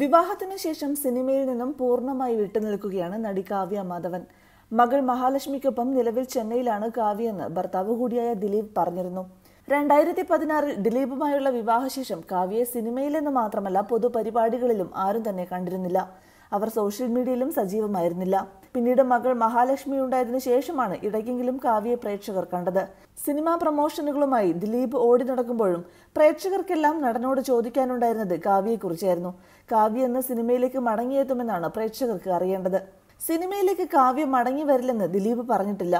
വിവാഹത്തിനു ശേഷം സിനിമയിൽ നിന്നും പൂർണ്ണമായി വിട്ടുനിൽക്കുകയാണ് നടി കാവ്യ മാധവൻ മകൾ മഹാലക്ഷ്മിക്കൊപ്പം നിലവിൽ ചെന്നൈയിലാണ് കാവ്യ എന്ന് ഭർത്താവ് കൂടിയായ ദിലീപ് പറഞ്ഞിരുന്നു രണ്ടായിരത്തി പതിനാറിൽ ദിലീപുമായുള്ള വിവാഹശേഷം കാവ്യയെ നിന്ന് മാത്രമല്ല പൊതുപരിപാടികളിലും ആരും തന്നെ കണ്ടിരുന്നില്ല അവർ സോഷ്യൽ മീഡിയയിലും സജീവമായിരുന്നില്ല പിന്നീട് മകൾ മഹാലക്ഷ്മി ഉണ്ടായതിനു ശേഷമാണ് ഇടയ്ക്കെങ്കിലും കാവ്യയെ പ്രേക്ഷകർ കണ്ടത് സിനിമാ പ്രമോഷനുകളുമായി ദിലീപ് ഓടി നടക്കുമ്പോഴും പ്രേക്ഷകർക്കെല്ലാം നടനോട് ചോദിക്കാനുണ്ടായിരുന്നത് കാവ്യയെക്കുറിച്ചായിരുന്നു കാവ്യ എന്ന സിനിമയിലേക്ക് മടങ്ങിയെത്തുമെന്നാണ് പ്രേക്ഷകർക്ക് അറിയേണ്ടത് സിനിമയിലേക്ക് കാവ്യ മടങ്ങി വരില്ലെന്ന് ദിലീപ് പറഞ്ഞിട്ടില്ല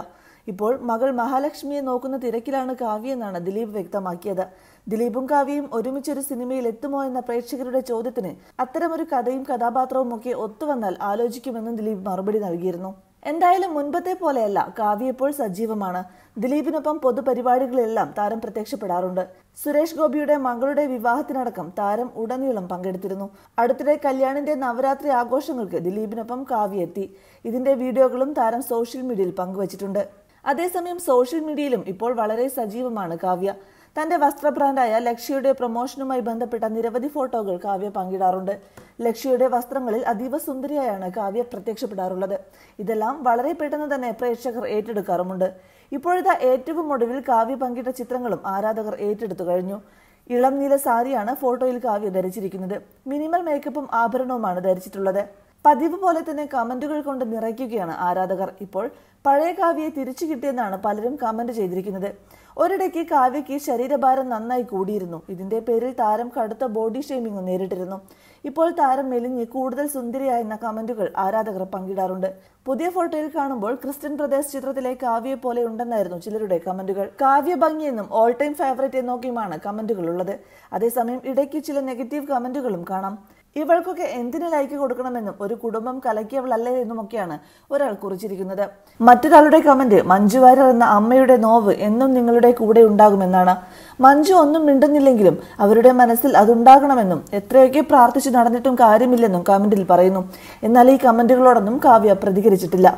ഇപ്പോൾ മകൾ മഹാലക്ഷ്മിയെ നോക്കുന്ന തിരക്കിലാണ് കാവ്യെന്നാണ് ദിലീപ് വ്യക്തമാക്കിയത് ദിലീപും കാവ്യയും ഒരുമിച്ചൊരു സിനിമയിൽ എത്തുമോ എന്ന പ്രേക്ഷകരുടെ ചോദ്യത്തിന് അത്തരമൊരു കഥയും കഥാപാത്രവും ഒക്കെ ഒത്തുവന്നാൽ ആലോചിക്കുമെന്നും ദിലീപ് മറുപടി നൽകിയിരുന്നു എന്തായാലും മുൻപത്തെ പോലെയല്ല കാവ്യ ഇപ്പോൾ സജീവമാണ് ദിലീപിനൊപ്പം പൊതുപരിപാടികളിലെല്ലാം താരം പ്രത്യക്ഷപ്പെടാറുണ്ട് സുരേഷ് ഗോപിയുടെ മകളുടെ വിവാഹത്തിനടക്കം താരം ഉടനീളം പങ്കെടുത്തിരുന്നു അടുത്തിടെ കല്യാണിന്റെ നവരാത്രി ആഘോഷങ്ങൾക്ക് ദിലീപിനൊപ്പം കാവ്യ എത്തി ഇതിന്റെ വീഡിയോകളും താരം സോഷ്യൽ മീഡിയയിൽ പങ്കുവച്ചിട്ടുണ്ട് അതേസമയം സോഷ്യൽ മീഡിയയിലും ഇപ്പോൾ വളരെ സജീവമാണ് കാവ്യ തന്റെ വസ്ത്ര ബ്രാൻഡായ ലക്ഷ്യയുടെ പ്രൊമോഷനുമായി ബന്ധപ്പെട്ട നിരവധി ഫോട്ടോകൾ കാവ്യ പങ്കിടാറുണ്ട് ലക്ഷ്യയുടെ വസ്ത്രങ്ങളിൽ അതീവ സുന്ദരിയായാണ് കാവ്യ പ്രത്യക്ഷപ്പെടാറുള്ളത് ഇതെല്ലാം വളരെ പെട്ടെന്ന് തന്നെ പ്രേക്ഷകർ ഏറ്റെടുക്കാറുമുണ്ട് ഇപ്പോഴത്തെ ഏറ്റവും ഒടുവിൽ കാവ്യ പങ്കിട്ട ചിത്രങ്ങളും ആരാധകർ ഏറ്റെടുത്തു കഴിഞ്ഞു ഇളം നീല സാരിയാണ് ഫോട്ടോയിൽ കാവ്യ ധരിച്ചിരിക്കുന്നത് മിനിമൽ മേക്കപ്പും ആഭരണവുമാണ് ധരിച്ചിട്ടുള്ളത് പതിവ് പോലെ തന്നെ കമന്റുകൾ കൊണ്ട് നിറയ്ക്കുകയാണ് ആരാധകർ ഇപ്പോൾ പഴയ കാവ്യയെ തിരിച്ചു കിട്ടിയെന്നാണ് പലരും കമന്റ് ചെയ്തിരിക്കുന്നത് ഒരിടയ്ക്ക് കാവ്യയ്ക്ക് ശരീരഭാരം നന്നായി കൂടിയിരുന്നു ഇതിന്റെ പേരിൽ താരം കടുത്ത ബോഡി ഷെയ്മിംഗ് നേരിട്ടിരുന്നു ഇപ്പോൾ താരം മെലിഞ്ഞ് കൂടുതൽ സുന്ദരിയായെന്ന കമന്റുകൾ ആരാധകർ പങ്കിടാറുണ്ട് പുതിയ ഫോട്ടോയിൽ കാണുമ്പോൾ ക്രിസ്ത്യൻ പ്രദേശ് ചിത്രത്തിലെ കാവ്യയെ പോലെ ഉണ്ടെന്നായിരുന്നു ചിലരുടെ കമന്റുകൾ കാവ്യ ഭംഗിയെന്നും ഓൾ ടൈം ഫേവറേറ്റ് എന്നൊക്കെയുമാണ് കമന്റുകൾ ഉള്ളത് അതേസമയം ഇടയ്ക്ക് ചില നെഗറ്റീവ് കമന്റുകളും കാണാം ഇവൾക്കൊക്കെ എന്തിന് ലൈക്ക് കൊടുക്കണമെന്നും ഒരു കുടുംബം കലക്കിയവളല്ലേ എന്നുമൊക്കെയാണ് ഒരാൾ കുറിച്ചിരിക്കുന്നത് മറ്റൊരാളുടെ കമന്റ് മഞ്ജു വാര്യർ എന്ന അമ്മയുടെ നോവ് എന്നും നിങ്ങളുടെ കൂടെ ഉണ്ടാകുമെന്നാണ് മഞ്ജു ഒന്നും മിണ്ടുന്നില്ലെങ്കിലും അവരുടെ മനസ്സിൽ അതുണ്ടാകണമെന്നും എത്രയൊക്കെ പ്രാർത്ഥിച്ചു നടന്നിട്ടും കാര്യമില്ലെന്നും കമന്റിൽ പറയുന്നു എന്നാൽ ഈ കമന്റുകളോടൊന്നും കാവ്യ പ്രതികരിച്ചിട്ടില്ല